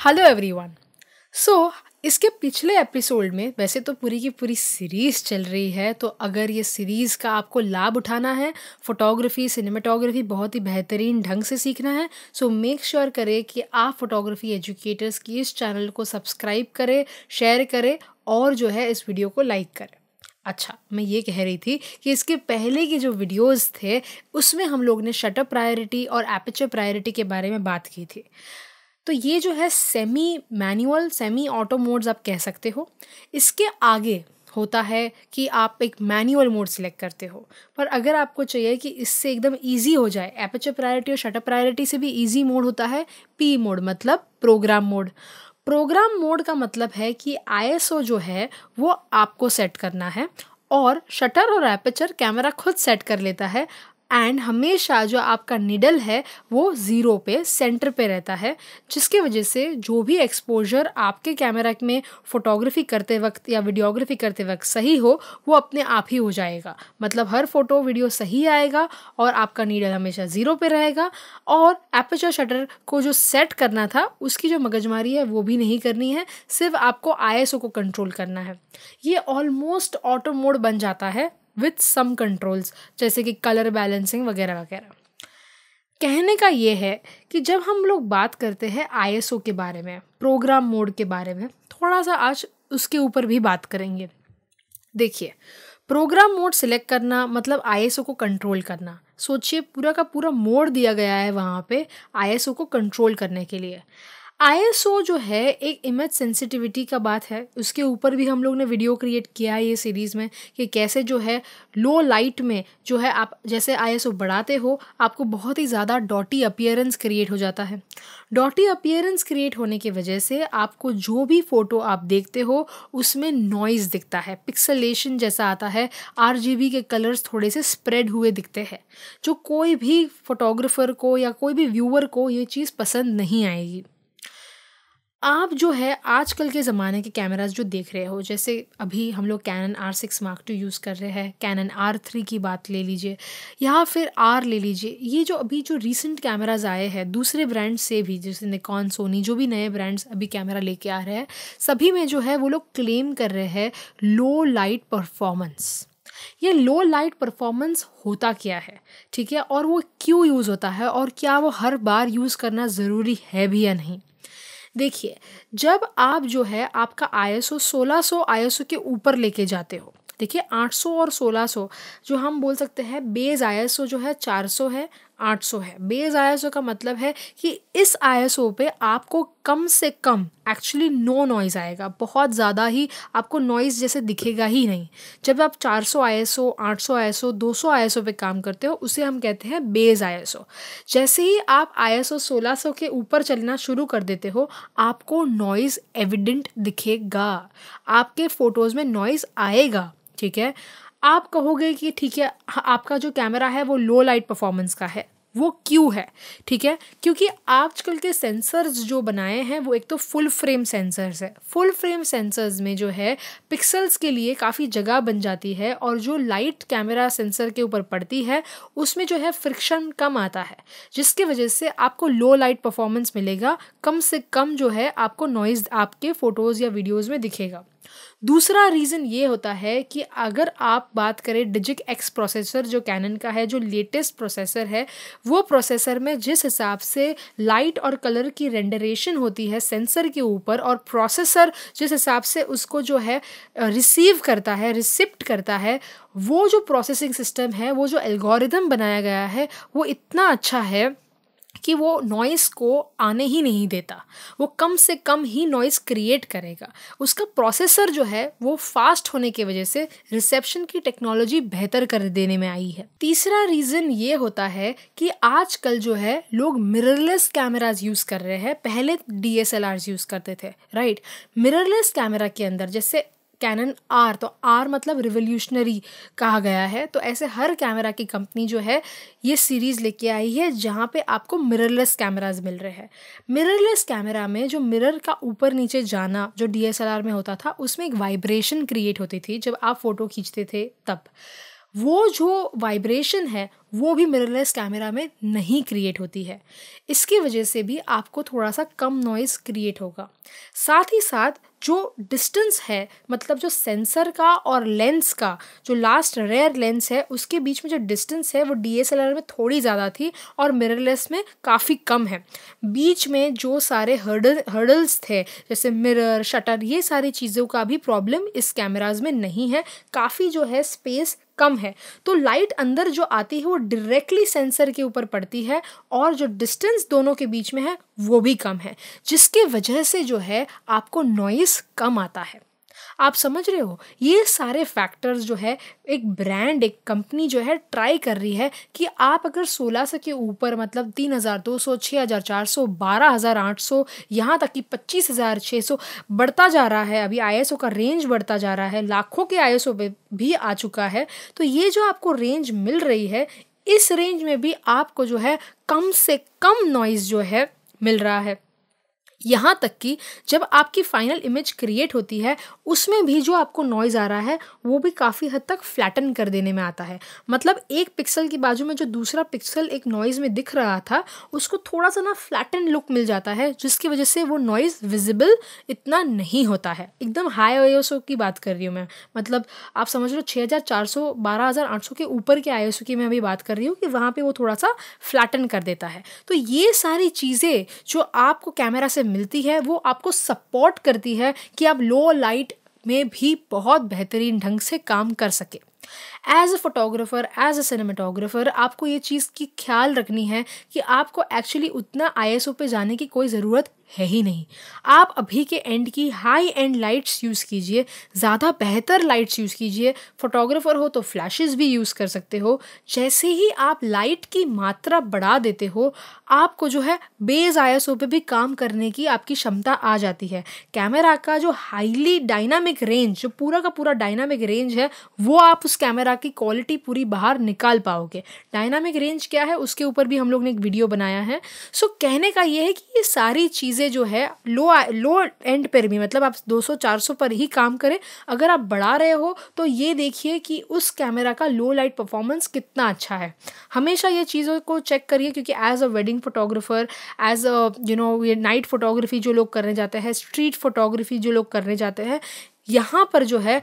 hello everyone so इसके पिछले episode में वैसे तो पूरी की पूरी सीरीज़ चल रही है तो अगर ये सीरीज़ का आपको लाभ उठाना है फोटोग्राफी सिनेमाटोग्राफी बहुत ही बेहतरीन ढंग से सीखना है सो मेक श्योर करें कि आप फोटोग्राफी एजुकेटर्स की इस चैनल को सब्सक्राइब करें शेयर करें और जो है इस वीडियो को लाइक करें अच्छा मैं ये कह रही थी कि इसके पहले के जो वीडियोस थे उसमें हम लोग ने शटअप प्रायोरिटी और एपिचर प्रायोरिटी के बारे में बात की थी तो ये जो है semi manual semi auto modes आप कह सकते हो इसके आगे होता है कि आप एक मैनुअल मोड सिलेक्ट करते हो पर अगर आपको चाहिए कि इससे एकदम इजी हो जाए एपेचर प्रायोरिटी और शटर प्रायोरिटी से भी इजी मोड होता है पी मोड मतलब प्रोग्राम मोड प्रोग्राम मोड का मतलब है कि आईएसओ जो है वो आपको सेट करना है और शटर और एपेचर कैमरा खुद सेट कर लेता है एंड हमेशा जो आपका निडल है वो ज़ीरो पे सेंटर पे रहता है जिसके वजह से जो भी एक्सपोजर आपके कैमरा में फ़ोटोग्राफी करते वक्त या वीडियोग्राफी करते वक्त सही हो वो अपने आप ही हो जाएगा मतलब हर फ़ोटो वीडियो सही आएगा और आपका नीडल हमेशा ज़ीरो पे रहेगा और एपचर शटर को जो सेट करना था उसकी जो मगजमारी है वो भी नहीं करनी है सिर्फ आपको आई को कंट्रोल करना है ये ऑलमोस्ट ऑटो मोड बन जाता है विथ सम कंट्रोल्स जैसे कि कलर बैलेंसिंग वगैरह वगैरह कहने का ये है कि जब हम लोग बात करते हैं आई के बारे में प्रोग्राम मोड के बारे में थोड़ा सा आज उसके ऊपर भी बात करेंगे देखिए प्रोग्राम मोड सिलेक्ट करना मतलब आई को कंट्रोल करना सोचिए पूरा का पूरा मोड दिया गया है वहाँ पे आई को कंट्रोल करने के लिए आईएसओ जो है एक इमेज सेंसिटिविटी का बात है उसके ऊपर भी हम लोग ने वीडियो क्रिएट किया है ये सीरीज़ में कि कैसे जो है लो लाइट में जो है आप जैसे आईएसओ बढ़ाते हो आपको बहुत ही ज़्यादा डॉटी अपियरेंस क्रिएट हो जाता है डॉटी अपियरेंस क्रिएट होने की वजह से आपको जो भी फ़ोटो आप देखते हो उसमें नॉइज़ दिखता है पिक्सलेशन जैसा आता है आर के कलर्स थोड़े से स्प्रेड हुए दिखते हैं जो कोई भी फोटोग्राफर को या कोई भी व्यूअर को ये चीज़ पसंद नहीं आएगी आप जो है आजकल के ज़माने के कैमरास जो देख रहे हो जैसे अभी हम लोग Canon R six mark two use कर रहे हैं कैनन आर थ्री की बात ले लीजिए या फिर आर ले लीजिए ये जो अभी जो रिसेंट कैमराज आए हैं दूसरे ब्रांड से भी जैसे निकॉन सोनी जो भी नए ब्रांड्स अभी कैमरा लेके आ रहे हैं सभी में जो है वो लोग क्लेम कर रहे हैं लो लाइट परफॉर्मेंस ये लो लाइट परफॉर्मेंस होता क्या है ठीक है और वो क्यों यूज़ होता है और क्या वो हर बार यूज़ करना ज़रूरी है भी या नहीं देखिए जब आप जो है आपका आई एस ओ सोलह सौ एस ओ के ऊपर लेके जाते हो देखिए 800 और 1600 जो हम बोल सकते हैं बेस आई एस ओ जो है 400 है 800 है बेस आईएसओ का मतलब है कि इस आईएसओ पे आपको कम से कम एक्चुअली नो नॉइज़ आएगा बहुत ज़्यादा ही आपको नॉइज़ जैसे दिखेगा ही नहीं जब आप 400 आईएसओ 800 आईएसओ 200 आईएसओ पे काम करते हो उसे हम कहते हैं बेस आईएसओ जैसे ही आप आईएसओ 1600 के ऊपर चलना शुरू कर देते हो आपको नॉइज़ एविडेंट दिखेगा आपके फ़ोटोज़ में नॉइज़ आएगा ठीक है आप कहोगे कि ठीक है हाँ, आपका जो कैमरा है वो लो लाइट परफॉर्मेंस का है वो क्यों है ठीक है क्योंकि आजकल के सेंसर्स जो बनाए हैं वो एक तो फुल फ्रेम सेंसर्स है फुल फ्रेम सेंसर्स में जो है पिक्सल्स के लिए काफ़ी जगह बन जाती है और जो लाइट कैमरा सेंसर के ऊपर पड़ती है उसमें जो है फ्रिक्शन कम आता है जिसके वजह से आपको लो लाइट परफॉर्मेंस मिलेगा कम से कम जो है आपको नॉइज़ आपके फ़ोटोज़ या वीडियोज़ में दिखेगा दूसरा रीज़न ये होता है कि अगर आप बात करें डिजिक एक्स प्रोसेसर जो कैनन का है जो लेटेस्ट प्रोसेसर है वो प्रोसेसर में जिस हिसाब से लाइट और कलर की रेंडरेशन होती है सेंसर के ऊपर और प्रोसेसर जिस हिसाब से उसको जो है रिसीव करता है रिसिप्ट करता है वो जो प्रोसेसिंग सिस्टम है वो जो एल्गोरिदम बनाया गया है वो इतना अच्छा है कि वो नॉइस को आने ही नहीं देता वो कम से कम ही नॉइस क्रिएट करेगा उसका प्रोसेसर जो है वो फास्ट होने की वजह से रिसेप्शन की टेक्नोलॉजी बेहतर कर देने में आई है तीसरा रीज़न ये होता है कि आजकल जो है लोग मिररलेस कैमराज यूज़ कर रहे हैं पहले डी एस यूज़ करते थे राइट मिररलेस कैमरा के अंदर जैसे कैनन आर तो आर मतलब रिवोल्यूशनरी कहा गया है तो ऐसे हर कैमरा की कंपनी जो है ये सीरीज़ लेके आई है जहाँ पे आपको मिररलेस कैमराज मिल रहे हैं मिररलेस कैमरा में जो मिरर का ऊपर नीचे जाना जो डी में होता था उसमें एक वाइब्रेशन क्रिएट होती थी जब आप फ़ोटो खींचते थे तब वो जो वाइब्रेशन है वो भी मिररलेस कैमरा में नहीं क्रिएट होती है इसकी वजह से भी आपको थोड़ा सा कम नॉइज़ क्रिएट होगा साथ ही साथ जो डिस्टेंस है मतलब जो सेंसर का और लेंस का जो लास्ट रेयर लेंस है उसके बीच में जो डिस्टेंस है वो डी में थोड़ी ज़्यादा थी और मिररलेस में काफ़ी कम है बीच में जो सारे हर्डल हर्डल्स थे जैसे मिरर शटर ये सारी चीज़ों का भी प्रॉब्लम इस कैमराज में नहीं है काफ़ी जो है स्पेस कम है तो लाइट अंदर जो आती है वो डायरेक्टली सेंसर के ऊपर पड़ती है और जो डिस्टेंस दोनों के बीच में है वो भी कम है जिसके वजह से जो है आपको नॉइस कम आता है आप समझ रहे हो ये सारे फैक्टर्स जो है एक ब्रांड एक कंपनी जो है ट्राई कर रही है कि आप अगर सोलह सौ के ऊपर मतलब तीन हज़ार दो सौ छः हज़ार चार सौ बारह हज़ार आठ सौ यहाँ तक कि पच्चीस हज़ार छः सौ बढ़ता जा रहा है अभी आई का रेंज बढ़ता जा रहा है लाखों के आई पे भी आ चुका है तो ये जो आपको रेंज मिल रही है इस रेंज में भी आपको जो है कम से कम नॉइज़ जो है मिल रहा है यहाँ तक कि जब आपकी फाइनल इमेज क्रिएट होती है उसमें भी जो आपको नॉइज़ आ रहा है वो भी काफ़ी हद तक फ्लैटन कर देने में आता है मतलब एक पिक्सल की बाजू में जो दूसरा पिक्सल एक नॉइज़ में दिख रहा था उसको थोड़ा सा ना फ्लैटन लुक मिल जाता है जिसकी वजह से वो नॉइज़ विजिबल इतना नहीं होता है एकदम हाई आई की बात कर रही हूँ मैं मतलब आप समझ लो छः हज़ार चार सौ बारह हज़ार आठ सौ के ऊपर के आई की मैं अभी बात कर रही हूँ कि वहाँ पर वो थोड़ा सा फ्लैटन कर देता है तो ये सारी चीज़ें जो आपको कैमरा से मिलती है वो आपको सपोर्ट करती है कि आप लो लाइट में भी बहुत बेहतरीन ढंग से काम कर सके as a photographer as a cinematographer आपको ये चीज़ की ख्याल रखनी है कि आपको एक्चुअली उतना आई पे जाने की कोई ज़रूरत है ही नहीं आप अभी के एंड की हाई एंड लाइट्स यूज़ कीजिए ज़्यादा बेहतर लाइट्स यूज़ कीजिए फोटोग्राफर हो तो फ्लैशेस भी यूज़ कर सकते हो जैसे ही आप लाइट की मात्रा बढ़ा देते हो आपको जो है बेज आयसो पे भी काम करने की आपकी क्षमता आ जाती है कैमरा का जो हाईली डायनामिक रेंज जो पूरा का पूरा डायनामिक रेंज है वो आप उस कैमरा की क्वालिटी पूरी बाहर निकाल पाओगे डायनामिक रेंज क्या है उसके ऊपर भी हम लोग ने एक वीडियो बनाया है सो कहने का ये है कि ये सारी चीज़ें चीज़ें जो है लो लो एंड पर भी मतलब आप 200-400 पर ही काम करें अगर आप बढ़ा रहे हो तो ये देखिए कि उस कैमरा का लो लाइट परफॉर्मेंस कितना अच्छा है हमेशा ये चीज़ों को चेक करिए क्योंकि as a wedding photographer as a you know ये नाइट फोटोग्राफी जो लोग करने जाते हैं स्ट्रीट फोटोग्राफी जो लोग करने जाते हैं यहाँ पर जो है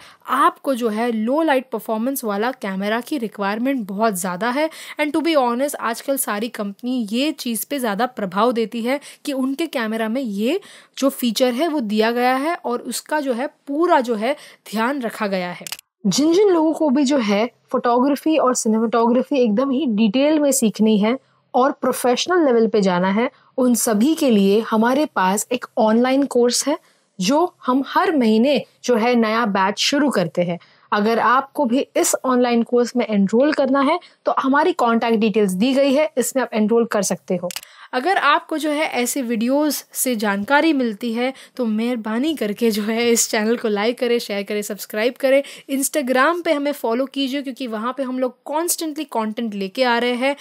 आपको जो है लो लाइट परफॉर्मेंस वाला कैमरा की रिक्वायरमेंट बहुत ज़्यादा है एंड टू बी ऑनेस्ट आजकल सारी कंपनी ये चीज़ पे ज़्यादा प्रभाव देती है कि उनके कैमरा में ये जो फीचर है वो दिया गया है और उसका जो है पूरा जो है ध्यान रखा गया है जिन जिन लोगों को भी जो है फोटोग्राफी और सिनेमाटोग्राफी एकदम ही डिटेल में सीखनी है और प्रोफेशनल लेवल पे जाना है उन सभी के लिए हमारे पास एक ऑनलाइन कोर्स है जो हम हर महीने जो है नया बैच शुरू करते हैं अगर आपको भी इस ऑनलाइन कोर्स में एनरोल करना है तो हमारी कॉन्टैक्ट डिटेल्स दी गई है इसमें आप एनरोल कर सकते हो अगर आपको जो है ऐसे वीडियोस से जानकारी मिलती है तो मेहरबानी करके जो है इस चैनल को लाइक करें शेयर करें सब्सक्राइब करें इंस्टाग्राम पे हमें फॉलो कीजिए क्योंकि वहाँ पे हम लोग कॉन्स्टेंटली कंटेंट लेके आ रहे हैं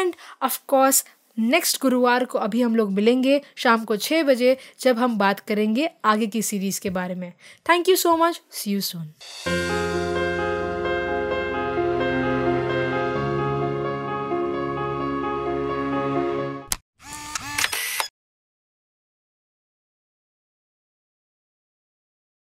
एंड ऑफ कोर्स नेक्स्ट गुरुवार को अभी हम लोग मिलेंगे शाम को छः बजे जब हम बात करेंगे आगे की सीरीज़ के बारे में thank you so much see you Son